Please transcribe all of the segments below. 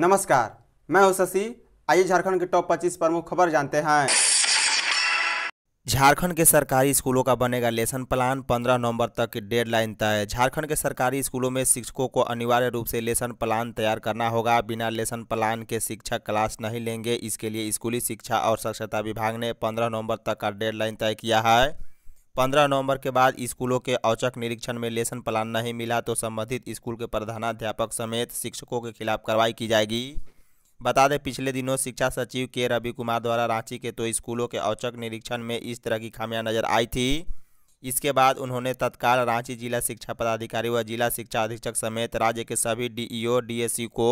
नमस्कार मैं हूं शशि आइए झारखंड के टॉप 25 प्रमुख खबर जानते हैं झारखंड के सरकारी स्कूलों का बनेगा लेसन प्लान 15 नवंबर तक की डेडलाइन तय झारखंड के सरकारी स्कूलों में शिक्षकों को अनिवार्य रूप से लेसन प्लान तैयार करना होगा बिना लेसन प्लान के शिक्षक क्लास नहीं लेंगे इसके लिए स्कूली शिक्षा और स्वच्छता विभाग ने 15 नवंबर तक का डेडलाइन तय किया है पंद्रह नवंबर के बाद स्कूलों के औचक निरीक्षण में लेसन प्लान नहीं मिला तो संबंधित स्कूल के प्रधानाध्यापक समेत शिक्षकों के खिलाफ कार्रवाई की जाएगी बता दें पिछले दिनों शिक्षा सचिव के रवि कुमार द्वारा रांची के तो स्कूलों के औचक निरीक्षण में इस तरह की खामियां नजर आई थी इसके बाद उन्होंने तत्काल रांची जिला शिक्षा पदाधिकारी व जिला शिक्षा अधीक्षक समेत राज्य के सभी डीईओ डीएससी को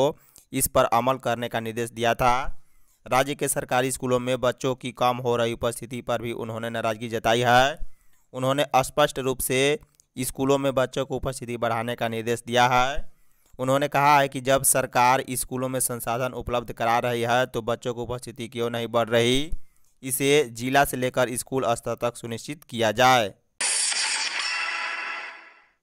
इस पर अमल करने का निर्देश दिया था राज्य के सरकारी स्कूलों में बच्चों की कम हो रही उपस्थिति पर भी उन्होंने नाराजगी जताई है उन्होंने स्पष्ट रूप से स्कूलों में बच्चों को उपस्थिति बढ़ाने का निर्देश दिया है उन्होंने कहा है कि जब सरकार स्कूलों में संसाधन उपलब्ध करा रही है तो बच्चों की उपस्थिति क्यों नहीं बढ़ रही इसे जिला से लेकर स्कूल स्तर तक सुनिश्चित किया जाए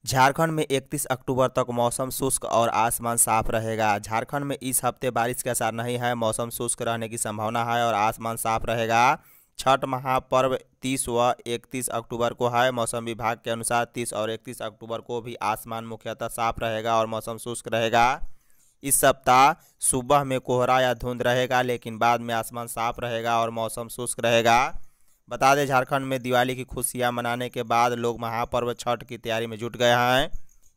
झारखंड में 31 अक्टूबर तक मौसम शुष्क और आसमान साफ रहेगा झारखंड में इस हफ्ते बारिश के असर नहीं है मौसम शुष्क रहने की संभावना है और आसमान साफ रहेगा छठ महापर्व 30 व 31 अक्टूबर को है मौसम विभाग के अनुसार 30 और 31 अक्टूबर को भी आसमान मुख्यतः साफ रहेगा और मौसम शुष्क रहेगा इस सप्ताह सुबह में कोहरा या धुंध रहेगा लेकिन बाद में आसमान साफ रहेगा और मौसम शुष्क रहेगा बता दें झारखंड में दिवाली की खुशियां मनाने के बाद लोग महापर्व छठ की तैयारी में जुट गए हैं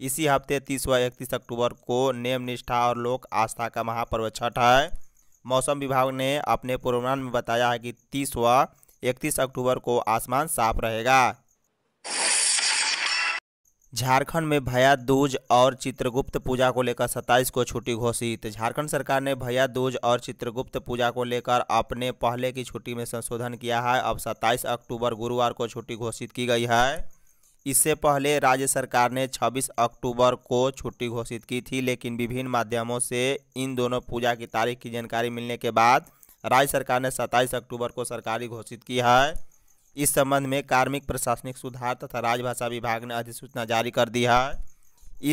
इसी हफ्ते 30 व 31 अक्टूबर को नेम निष्ठा और लोक आस्था का महापर्व छठ है मौसम विभाग ने अपने पूर्वानुमान में बताया है कि तीस व इकतीस अक्टूबर को आसमान साफ रहेगा झारखंड में भैया दूज और चित्रगुप्त पूजा को लेकर 27 को छुट्टी घोषित झारखंड सरकार ने भैया दूज और चित्रगुप्त पूजा को लेकर अपने पहले की छुट्टी में संशोधन किया है अब 27 अक्टूबर गुरुवार को छुट्टी घोषित की गई है इससे पहले राज्य सरकार ने 26 अक्टूबर को छुट्टी घोषित की थी लेकिन विभिन्न माध्यमों से इन दोनों पूजा की तारीख की जानकारी मिलने के बाद राज्य सरकार ने 27 अक्टूबर को सरकारी घोषित की है इस संबंध में कार्मिक प्रशासनिक सुधार तथा राजभाषा विभाग ने अधिसूचना जारी कर दी है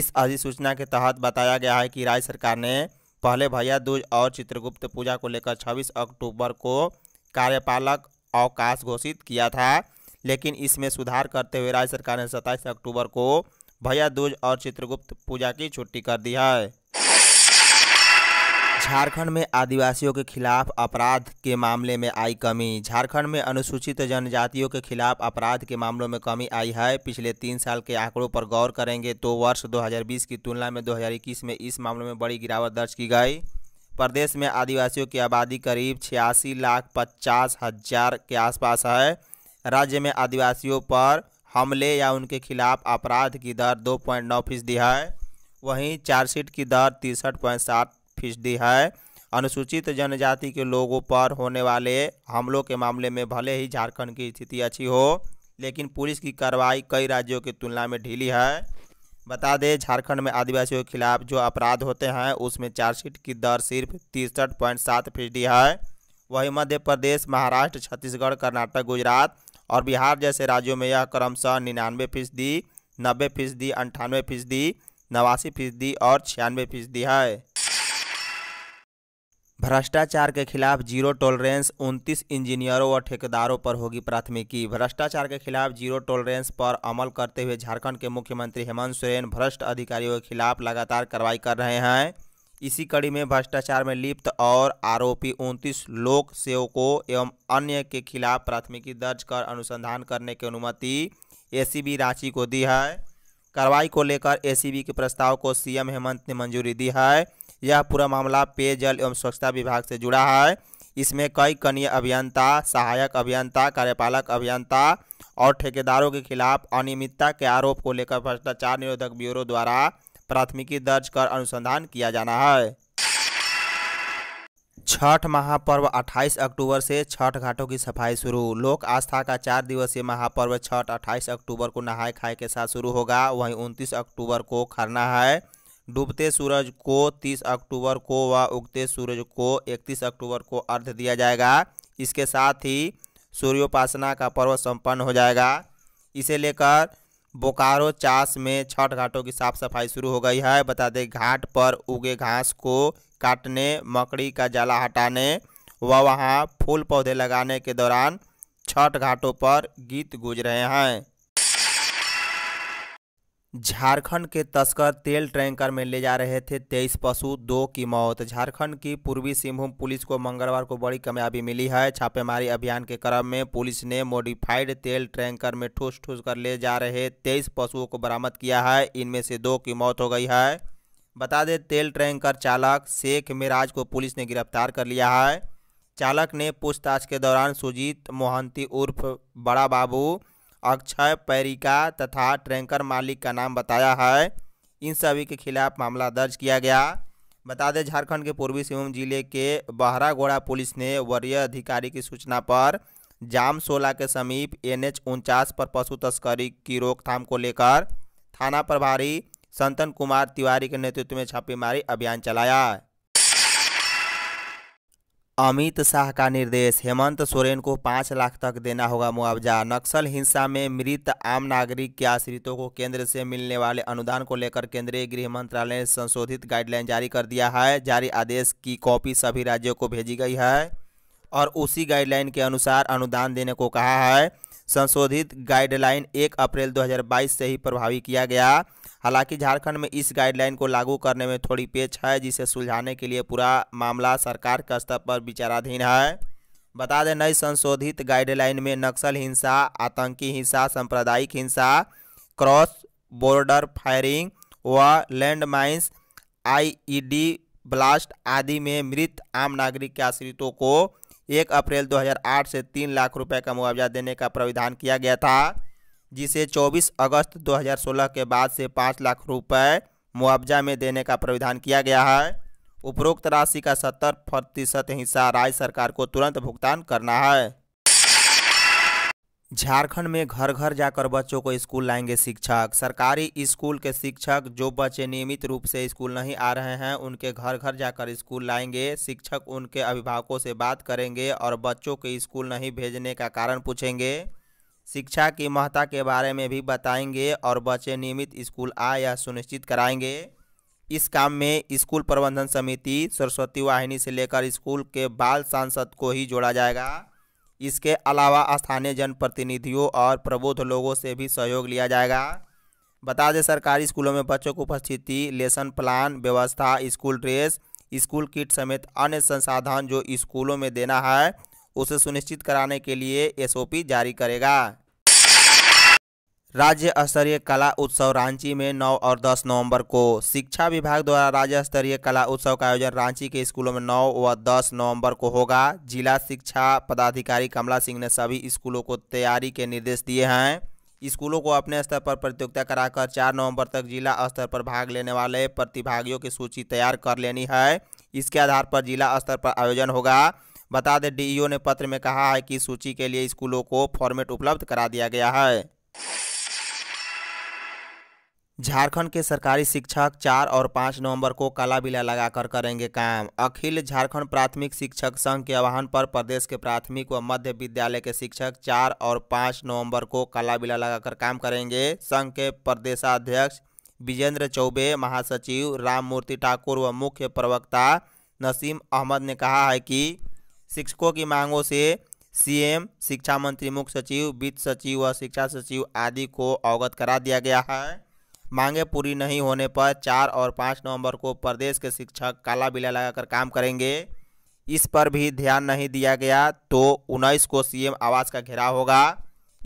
इस अधिसूचना के तहत बताया गया है कि राज्य सरकार ने पहले भैया दूज और चित्रगुप्त पूजा को लेकर 26 अक्टूबर को कार्यपालक अवकाश घोषित किया था लेकिन इसमें सुधार करते हुए राज्य सरकार ने सत्ताईस अक्टूबर को भैया दूज और चित्रगुप्त पूजा की छुट्टी कर दी है झारखंड में आदिवासियों के खिलाफ अपराध के मामले में आई कमी झारखंड में अनुसूचित जनजातियों के खिलाफ अपराध के मामलों में कमी आई है पिछले तीन साल के आंकड़ों पर गौर करेंगे तो वर्ष 2020 की तुलना में 2021 में इस मामलों में बड़ी गिरावट दर्ज की गई प्रदेश में आदिवासियों की आबादी करीब छियासी लाख पचास हजार के आसपास है राज्य में आदिवासियों पर हमले या उनके खिलाफ अपराध की दर दो पॉइंट नौ फीसदी है वहीं चार्जशीट की दर तिरसठ पॉइंट सात फीसदी है अनुसूचित जनजाति के लोगों पर होने वाले हमलों के मामले में भले ही झारखंड की स्थिति अच्छी हो लेकिन पुलिस की कार्रवाई कई राज्यों की तुलना में ढीली है बता दें झारखंड में आदिवासियों के खिलाफ जो अपराध होते हैं उसमें चार्जशीट की दर सिर्फ तिरसठ पॉइंट सात फीसदी है वहीं मध्य प्रदेश महाराष्ट्र छत्तीसगढ़ कर्नाटक गुजरात और बिहार जैसे राज्यों में यह क्रमशः निन्यानवे फीसदी नब्बे फीसदी अंठानवे फीसदी नवासी फीसदी और छियानवे फीसदी है भ्रष्टाचार के खिलाफ जीरो टॉलरेंस 29 इंजीनियरों और ठेकेदारों पर होगी प्राथमिकी भ्रष्टाचार के खिलाफ जीरो टॉलरेंस पर अमल करते हुए झारखंड के मुख्यमंत्री हेमंत सोरेन भ्रष्ट अधिकारियों के खिलाफ लगातार कार्रवाई कर रहे हैं इसी कड़ी में भ्रष्टाचार में लिप्त और आरोपी उनतीस लोक सेवकों एवं अन्य के खिलाफ प्राथमिकी दर्ज कर अनुसंधान करने की अनुमति एसीबी रांची को दी है कार्रवाई को लेकर एसीबी के प्रस्ताव को सीएम हेमंत ने मंजूरी दी है यह पूरा मामला पेयजल एवं स्वच्छता विभाग से जुड़ा है इसमें कई कनीय अभियंता सहायक अभियंता कार्यपालक अभियंता और ठेकेदारों के खिलाफ अनियमितता के आरोप को लेकर भ्रष्टाचार निरोधक ब्यूरो द्वारा प्राथमिकी दर्ज कर अनुसंधान किया जाना है छठ महापर्व 28 अक्टूबर से छठ घाटों की सफाई शुरू लोक आस्था का चार दिवसीय महापर्व छठ 28 अक्टूबर को नहाए खाए के साथ शुरू होगा वहीं 29 अक्टूबर को खरना है डूबते सूरज को 30 अक्टूबर को व उगते सूरज को 31 अक्टूबर को अर्घ दिया जाएगा इसके साथ ही सूर्योपासना का पर्व संपन्न हो जाएगा इसे लेकर बोकारो चास में छठ घाटों की साफ सफाई शुरू हो गई है बता दें घाट पर उगे घास को काटने मकड़ी का जाला हटाने व वहाँ फूल पौधे लगाने के दौरान छठ घाटों पर गीत गूंज रहे हैं झारखंड के तस्कर तेल टैंकर में ले जा रहे थे तेईस पशु दो की मौत झारखंड की पूर्वी सिंहभूम पुलिस को मंगलवार को बड़ी कामयाबी मिली है छापेमारी अभियान के क्रम में पुलिस ने मॉडिफाइड तेल टैंकर में ठूस ठूस कर ले जा रहे तेईस पशुओं को बरामद किया है इनमें से दो की मौत हो गई है बता दें तेल टैंकर चालक शेख मिराज को पुलिस ने गिरफ्तार कर लिया है चालक ने पूछताछ के दौरान सुजीत मोहंती उर्फ बड़ा बाबू अक्षय पैरिका तथा ट्रैंकर मालिक का नाम बताया है इन सभी के खिलाफ मामला दर्ज किया गया बता दें झारखंड के पूर्वी सिंहभूम जिले के बहरागोड़ा पुलिस ने वरीय अधिकारी की सूचना पर जाम सोला के समीप एन एच पर पशु तस्करी की रोकथाम को लेकर थाना प्रभारी संतन कुमार तिवारी के नेतृत्व में छापेमारी अभियान चलाया अमित शाह का निर्देश हेमंत सोरेन को पाँच लाख तक देना होगा मुआवजा नक्सल हिंसा में मृत आम नागरिक के आश्रितों को केंद्र से मिलने वाले अनुदान को लेकर केंद्रीय गृह मंत्रालय ने संशोधित गाइडलाइन जारी कर दिया है जारी आदेश की कॉपी सभी राज्यों को भेजी गई है और उसी गाइडलाइन के अनुसार अनुदान देने को कहा है संशोधित गाइडलाइन एक अप्रैल दो से ही प्रभावी किया गया हालांकि झारखंड में इस गाइडलाइन को लागू करने में थोड़ी पेच है जिसे सुलझाने के लिए पूरा मामला सरकार के स्तर पर विचाराधीन है बता दें नई संशोधित गाइडलाइन में नक्सल हिंसा आतंकी हिंसा सांप्रदायिक हिंसा क्रॉस बॉर्डर फायरिंग व लैंड माइन्स आईईडी ब्लास्ट आदि में मृत आम नागरिक के आश्रितों को एक अप्रैल 2008 से तीन लाख रुपए का मुआवजा देने का प्राविधान किया गया था जिसे 24 अगस्त 2016 के बाद से पाँच लाख रुपए मुआवजा में देने का प्राविधान किया गया है उपरोक्त राशि का सत्तर प्रतिशत हिस्सा राज्य सरकार को तुरंत भुगतान करना है झारखंड में घर घर जाकर बच्चों को स्कूल लाएंगे शिक्षक सरकारी स्कूल के शिक्षक जो बच्चे नियमित रूप से स्कूल नहीं आ रहे हैं उनके घर घर जाकर स्कूल लाएंगे शिक्षक उनके अभिभावकों से बात करेंगे और बच्चों के स्कूल नहीं भेजने का कारण पूछेंगे शिक्षा की महत्ता के बारे में भी बताएंगे और बच्चे नियमित स्कूल आए यह सुनिश्चित कराएंगे इस काम में स्कूल प्रबंधन समिति सरस्वती वाहिनी से लेकर स्कूल के बाल सांसद को ही जोड़ा जाएगा इसके अलावा स्थानीय जनप्रतिनिधियों और प्रबुद्ध लोगों से भी सहयोग लिया जाएगा बता दें सरकारी स्कूलों में बच्चों की उपस्थिति लेसन प्लान व्यवस्था स्कूल ड्रेस स्कूल किट समेत अन्य संसाधन जो स्कूलों में देना है उसे सुनिश्चित कराने के लिए एसओपी जारी करेगा राज्य स्तरीय कला उत्सव रांची में 9 और 10 नवंबर को शिक्षा विभाग द्वारा राज्य स्तरीय कला उत्सव का आयोजन रांची के स्कूलों में 9 व 10 नवंबर को होगा जिला शिक्षा पदाधिकारी कमला सिंह ने सभी स्कूलों को तैयारी के निर्देश दिए हैं स्कूलों को अपने स्तर पर प्रतियोगिता कराकर 4 नवंबर तक जिला स्तर पर भाग लेने वाले प्रतिभागियों की सूची तैयार कर लेनी है इसके आधार पर जिला स्तर पर आयोजन होगा बता दें डीईओ ने पत्र में कहा है कि सूची के लिए स्कूलों को फॉर्मेट उपलब्ध करा दिया गया है झारखंड के सरकारी शिक्षक चार और पाँच नवंबर को काला बिला लगाकर करेंगे काम अखिल झारखंड प्राथमिक शिक्षक संघ के आह्वान पर प्रदेश के प्राथमिक व मध्य विद्यालय के शिक्षक चार और पाँच नवंबर को काला बिला लगाकर काम करेंगे संघ के प्रदेशाध्यक्ष विजेंद्र चौबे महासचिव राममूर्ति ठाकुर व मुख्य प्रवक्ता नसीम अहमद ने कहा है कि शिक्षकों की मांगों से सीएम शिक्षा मंत्री मुख्य सचिव वित्त सचिव व शिक्षा सचिव आदि को अवगत करा दिया गया है मांगे पूरी नहीं होने पर चार और पाँच नवंबर को प्रदेश के शिक्षक काला बिला लगाकर काम करेंगे इस पर भी ध्यान नहीं दिया गया तो उन्नीस को सीएम आवास का घेराव होगा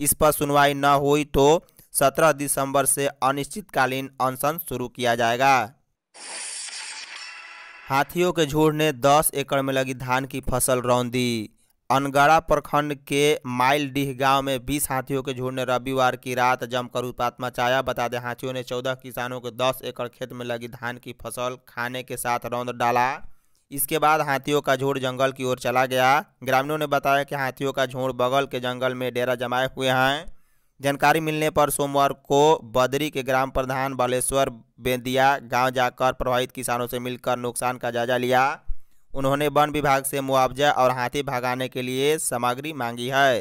इस पर सुनवाई न हुई तो 17 दिसंबर से अनिश्चितकालीन अनशन शुरू किया जाएगा हाथियों के झुंड ने 10 एकड़ में लगी धान की फसल रौंदी दी अनगड़ा प्रखंड के माइलडीह गांव में 20 हाथियों के झुंड ने रविवार की रात जमकर उत्पात मचाया बता दें हाथियों ने 14 किसानों के 10 एकड़ खेत में लगी धान की फसल खाने के साथ रौंद डाला इसके बाद हाथियों का झुंड जंगल की ओर चला गया ग्रामीणों ने बताया कि हाथियों का झुंड बगल के जंगल में डेरा जमाए हुए हैं जानकारी मिलने पर सोमवार को बदरी के ग्राम प्रधान बालेश्वर बेंदिया गांव जाकर प्रभावित किसानों से मिलकर नुकसान का जायजा लिया उन्होंने वन विभाग से मुआवजा और हाथी भगाने के लिए सामग्री मांगी है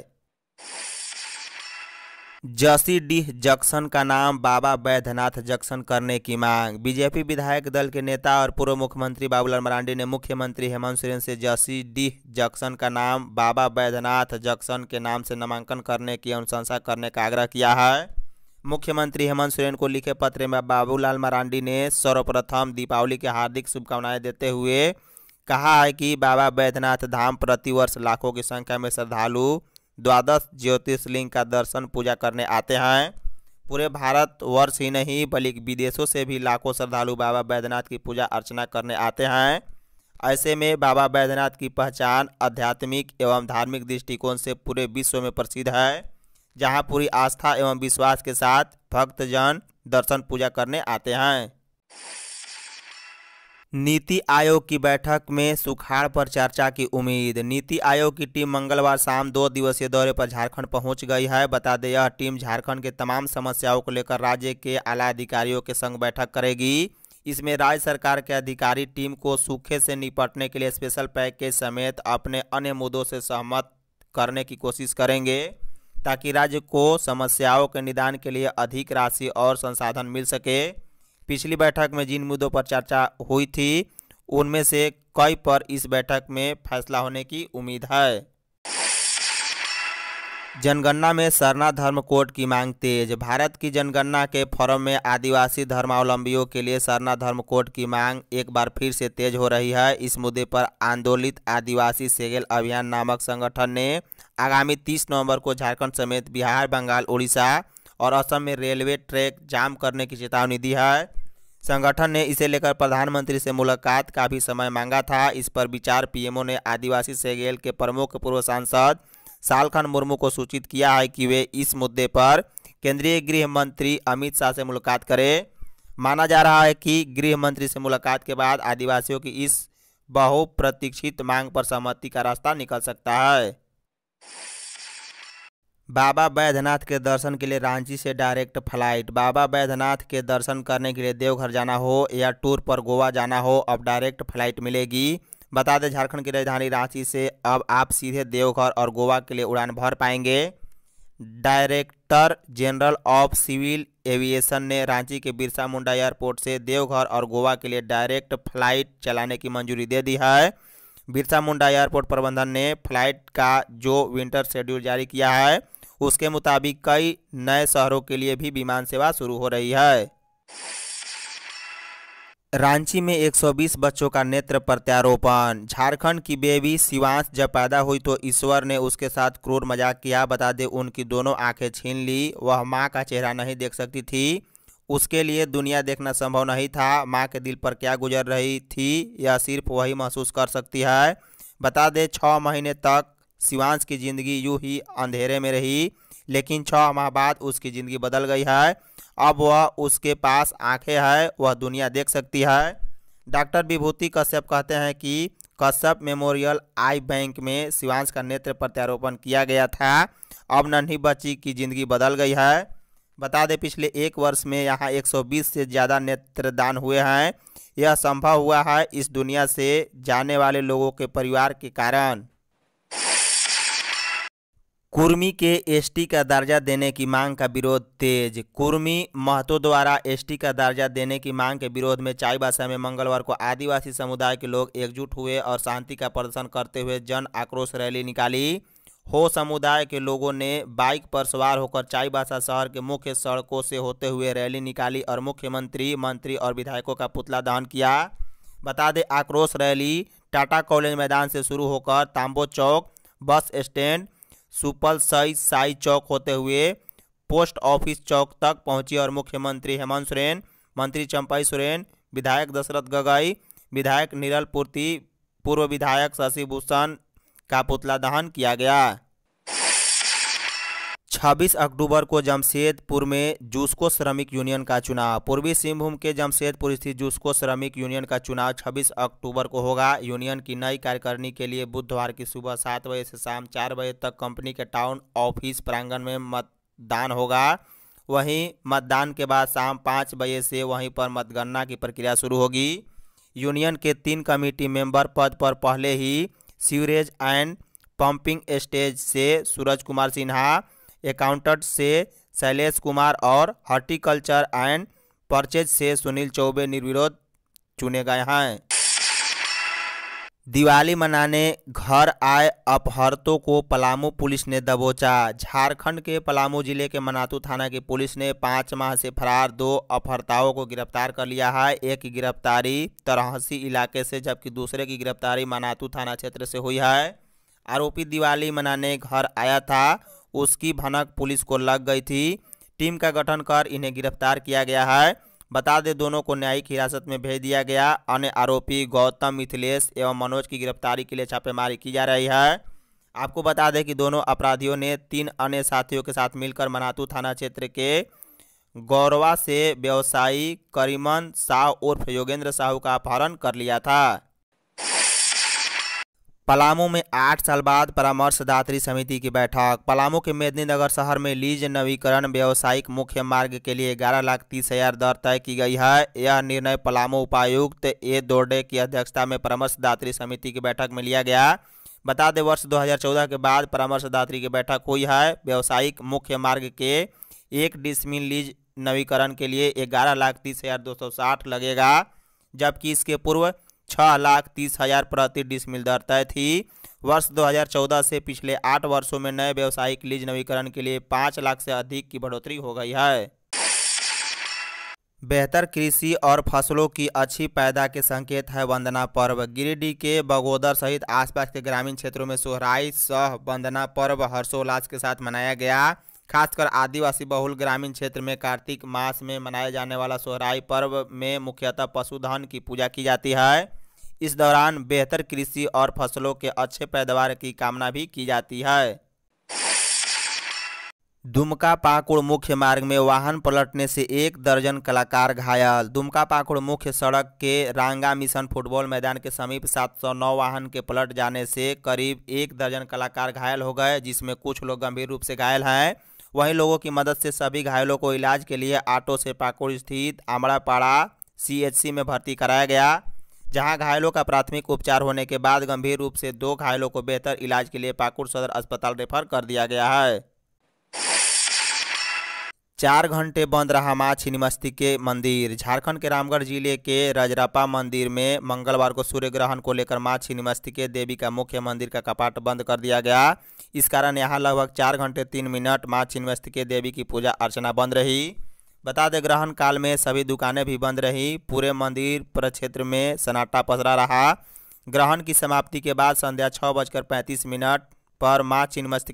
जसी डी जक्सन का नाम बाबा बैद्यनाथ जक्सन करने की मांग बीजेपी विधायक दल के नेता और पूर्व मुख्यमंत्री बाबूलाल मरांडी ने मुख्यमंत्री हेमंत सोरेन से जसी डी जक्सन का नाम बाबा बैद्यनाथ जक्सन के नाम से नामांकन करने की अनुशंसा करने का आग्रह किया है मुख्यमंत्री हेमंत सोरेन को लिखे पत्र में बाबूलाल मरांडी ने सर्वप्रथम दीपावली की हार्दिक शुभकामनाएं देते हुए कहा है कि बाबा बैद्यनाथ धाम प्रतिवर्ष लाखों की संख्या में श्रद्धालु द्वादश ज्योतिषलिंग का दर्शन पूजा करने आते हैं पूरे भारत वर्ष ही नहीं बल्कि विदेशों से भी लाखों श्रद्धालु बाबा बैद्यनाथ की पूजा अर्चना करने आते हैं ऐसे में बाबा बैद्यनाथ की पहचान आध्यात्मिक एवं धार्मिक दृष्टिकोण से पूरे विश्व में प्रसिद्ध है जहां पूरी आस्था एवं विश्वास के साथ भक्तजन दर्शन पूजा करने आते हैं नीति आयोग की बैठक में सुखाड़ पर चर्चा की उम्मीद नीति आयोग की टीम मंगलवार शाम दो दिवसीय दौरे पर झारखंड पहुंच गई है बता दें यह टीम झारखंड के तमाम समस्याओं को लेकर राज्य के आला अधिकारियों के संग बैठक करेगी इसमें राज्य सरकार के अधिकारी टीम को सूखे से निपटने के लिए स्पेशल पैकेज समेत अपने अन्य मुद्दों से सहमत करने की कोशिश करेंगे ताकि राज्य को समस्याओं के निदान के लिए अधिक राशि और संसाधन मिल सके पिछली बैठक में जिन मुद्दों पर चर्चा हुई थी उनमें से कई पर इस बैठक में फैसला होने की उम्मीद है जनगणना में सरना धर्म कोड की मांग तेज भारत की जनगणना के फोरम में आदिवासी धर्मावलंबियों के लिए सरना धर्म कोड की मांग एक बार फिर से तेज हो रही है इस मुद्दे पर आंदोलित आदिवासी सेगेल अभियान नामक संगठन ने आगामी 30 नवंबर को झारखंड समेत बिहार बंगाल उड़ीसा और असम में रेलवे ट्रैक जाम करने की चेतावनी दी है संगठन ने इसे लेकर प्रधानमंत्री से मुलाकात का भी समय मांगा था इस पर विचार पीएमओ ने आदिवासी सेगेल के प्रमुख पूर्व सांसद सालखान मुर्मू को सूचित किया है कि वे इस मुद्दे पर केंद्रीय गृह मंत्री अमित शाह से मुलाकात करें माना जा रहा है कि गृह मंत्री से मुलाकात के बाद आदिवासियों की इस बहुप्रतीक्षित मांग पर सहमति का रास्ता निकल सकता है बाबा बैद्यनाथ के दर्शन के लिए रांची से डायरेक्ट फ्लाइट बाबा बैद्यनाथ के दर्शन करने के लिए देवघर जाना हो या टूर पर गोवा जाना हो अब डायरेक्ट फ्लाइट मिलेगी बता दें झारखंड की राजधानी रांची से अब आप सीधे देवघर और गोवा के लिए उड़ान भर पाएंगे director general of civil aviation ने रांची के बिरसा मुंडा एयरपोर्ट से देवघर और गोवा के लिए डायरेक्ट फ्लाइट चलाने की मंजूरी दे दी है बिरसा मुंडा एयरपोर्ट प्रबंधन ने फ्लाइट का जो विंटर शेड्यूल जारी किया है उसके मुताबिक कई नए शहरों के लिए भी विमान सेवा शुरू हो रही है रांची में 120 बच्चों का नेत्र प्रत्यारोपण झारखंड की बेबी शिवांश जब पैदा हुई तो ईश्वर ने उसके साथ क्रूर मजाक किया बता दे उनकी दोनों आंखें छीन ली वह मां का चेहरा नहीं देख सकती थी उसके लिए दुनिया देखना संभव नहीं था मां के दिल पर क्या गुजर रही थी या सिर्फ वही महसूस कर सकती है बता दे छः महीने तक शिवांश की ज़िंदगी यूँ ही अंधेरे में रही लेकिन छः माह बाद उसकी ज़िंदगी बदल गई है अब वह उसके पास आंखें हैं वह दुनिया देख सकती है डॉक्टर विभूति कश्यप कहते हैं कि कश्यप मेमोरियल आई बैंक में शिवांश का नेत्र प्रत्यारोपण किया गया था अब नन्ही बच्ची की ज़िंदगी बदल गई है बता दें पिछले एक वर्ष में यहाँ 120 से ज़्यादा नेत्रदान हुए हैं यह संभव हुआ है इस दुनिया से जाने वाले लोगों के परिवार के कारण कुर्मी के एसटी का दर्जा देने की मांग का विरोध तेज कुर्मी महतो द्वारा एसटी का दर्जा देने की मांग के विरोध में चाईबासा में मंगलवार को आदिवासी समुदाय के लोग एकजुट हुए और शांति का प्रदर्शन करते हुए जन आक्रोश रैली निकाली हो समुदाय के लोगों ने बाइक पर सवार होकर चाईबासा शहर के मुख्य सड़कों से होते हुए रैली निकाली और मुख्यमंत्री मंत्री और विधायकों का पुतला दहन किया बता दें आक्रोश रैली टाटा कॉलेज मैदान से शुरू होकर तांबो चौक बस स्टैंड सुपल सई साई चौक होते हुए पोस्ट ऑफिस चौक तक पहुंची और मुख्यमंत्री हेमंत सोरेन मंत्री चंपाई सोरेन विधायक दशरथ गगई विधायक निरल पूर्ति पूर्व विधायक शशि भूषण का पुतला दहन किया गया 26 अक्टूबर को जमशेदपुर में जूसको श्रमिक यूनियन का चुनाव पूर्वी सिंहभूम के जमशेदपुर स्थित जूसको श्रमिक यूनियन का चुनाव 26 अक्टूबर को होगा यूनियन की नई कार्यकारिणी के लिए बुधवार की सुबह सात बजे से शाम चार बजे तक कंपनी के टाउन ऑफिस प्रांगण में मतदान होगा वहीं मतदान के बाद शाम पाँच बजे से वहीं पर मतगणना की प्रक्रिया शुरू होगी यूनियन के तीन कमेटी मेंबर पद पर पहले ही सीवरेज एंड पंपिंग स्टेज से सूरज कुमार सिन्हा अकाउंटेंट से शैलेश कुमार और हॉर्टिकल्चर एंड परचेज से सुनील चौबे निर्विरोध चुने गए हैं दिवाली मनाने घर आए अपहर्तों को पलामू पुलिस ने दबोचा झारखंड के पलामू जिले के मनातू थाना की पुलिस ने पाँच माह से फरार दो अपहर्ताओं को गिरफ्तार कर लिया है एक की गिरफ्तारी तरहसी इलाके से जबकि दूसरे की गिरफ्तारी मनातू थाना क्षेत्र से हुई है आरोपी दिवाली मनाने घर आया था उसकी भनक पुलिस को लग गई थी टीम का गठन कर इन्हें गिरफ्तार किया गया है बता दें दोनों को न्यायिक हिरासत में भेज दिया गया अन्य आरोपी गौतम मिथिलेश एवं मनोज की गिरफ्तारी के लिए छापेमारी की जा रही है आपको बता दें कि दोनों अपराधियों ने तीन अन्य साथियों के साथ मिलकर मनातू थाना क्षेत्र के गौरवा से व्यवसायी करीमन साह उर्फ योगेंद्र साहू का अपहरण कर लिया था पलामू में आठ साल बाद परामर्शदात्री समिति की बैठक पलामू के मेदिनीनगर शहर में लीज नवीकरण व्यावसायिक मुख्य मार्ग के लिए ग्यारह लाख तीस हजार दर तय की गई है यह निर्णय पलामू उपायुक्त ए दोडे की अध्यक्षता में परामर्शदात्री समिति की बैठक में लिया गया बता दें वर्ष 2014 के बाद परामर्शदात्री की बैठक हुई है व्यावसायिक मुख्य मार्ग के एक डिसमिन लीज नवीकरण के लिए ग्यारह लाख तीस हजार दो सौ साठ लगेगा जबकि इसके पूर्व छः लाख तीस हजार प्रति डिसमिल दर तय थी वर्ष 2014 से पिछले आठ वर्षों में नए व्यवसायिक लीज नवीकरण के लिए पाँच लाख से अधिक की बढ़ोतरी हो गई है बेहतर कृषि और फसलों की अच्छी पैदा के संकेत है वंदना पर्व गिरिडीह के बगोदर सहित आसपास के ग्रामीण क्षेत्रों में सोहराई सह वंदना पर्व हर्षोल्लास के साथ मनाया गया खासकर आदिवासी बहुल ग्रामीण क्षेत्र में कार्तिक मास में मनाया जाने वाला सोहराई पर्व में मुख्यतः पशुधन की पूजा की जाती है इस दौरान बेहतर कृषि और फसलों के अच्छे पैदावार की कामना भी की जाती है दुमका पाकुड़ मुख्य मार्ग में वाहन पलटने से एक दर्जन कलाकार घायल दुमका पाकुड़ मुख्य सड़क के रांगा मिशन फुटबॉल मैदान के समीप 709 वाहन के पलट जाने से करीब एक दर्जन कलाकार घायल हो गए जिसमें कुछ लोग गंभीर रूप से घायल हैं वहीं लोगों की मदद से सभी घायलों को इलाज के लिए ऑटो से पाकुड़ स्थित आमड़ापाड़ा सीएचसी में भर्ती कराया गया जहां घायलों का प्राथमिक उपचार होने के बाद गंभीर रूप से दो घायलों को बेहतर इलाज के लिए पाकुड़ सदर अस्पताल रेफर कर दिया गया है चार घंटे बंद रहा माँ छिन्नमस्ती के मंदिर झारखंड के रामगढ़ जिले के रजरापा मंदिर में मंगलवार को सूर्य ग्रहण को लेकर माँ छिन्नमस्ती के देवी का मुख्य मंदिर का कपाट बंद कर दिया गया इस कारण यहाँ लगभग चार घंटे तीन मिनट माँ छिन्नमस्ती के देवी की पूजा अर्चना बंद रही बता दें ग्रहण काल में सभी दुकानें भी बंद रही पूरे मंदिर प्रक्षेत्र में सन्नाटा पसरा रहा ग्रहण की समाप्ति के बाद संध्या छः बजकर पैंतीस मिनट पर माँ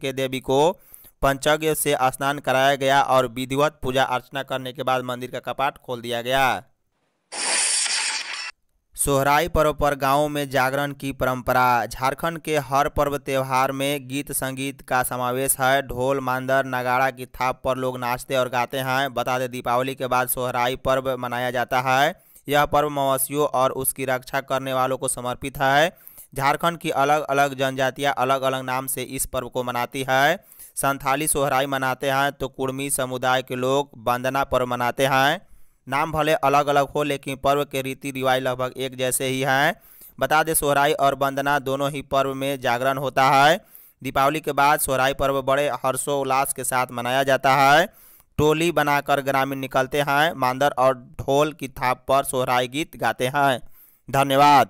के देवी को पंचज्ञ से स्नान कराया गया और विधिवत पूजा अर्चना करने के बाद मंदिर का कपाट खोल दिया गया सोहराई पर्व पर गाँव में जागरण की परंपरा झारखंड के हर पर्व त्यौहार में गीत संगीत का समावेश है ढोल मांदर नगाड़ा की थाप पर लोग नाचते और गाते हैं बता दें दीपावली के बाद सोहराई पर्व मनाया जाता है यह पर्व मवसियों और उसकी रक्षा करने वालों को समर्पित है झारखंड की अलग अलग जनजातियाँ अलग अलग नाम से इस पर्व को मनाती है संथाली सोहराई मनाते हैं तो कुर्मी समुदाय के लोग वंदना पर्व मनाते हैं नाम भले अलग अलग हो लेकिन पर्व के रीति रिवाज लगभग एक जैसे ही हैं बता दें सोहराई और वंदना दोनों ही पर्व में जागरण होता है दीपावली के बाद सोहराई पर्व बड़े हर्षोल्लास के साथ मनाया जाता है टोली बनाकर ग्रामीण निकलते हैं मांदर और ढोल की थाप पर सोहराई गीत गाते हैं धन्यवाद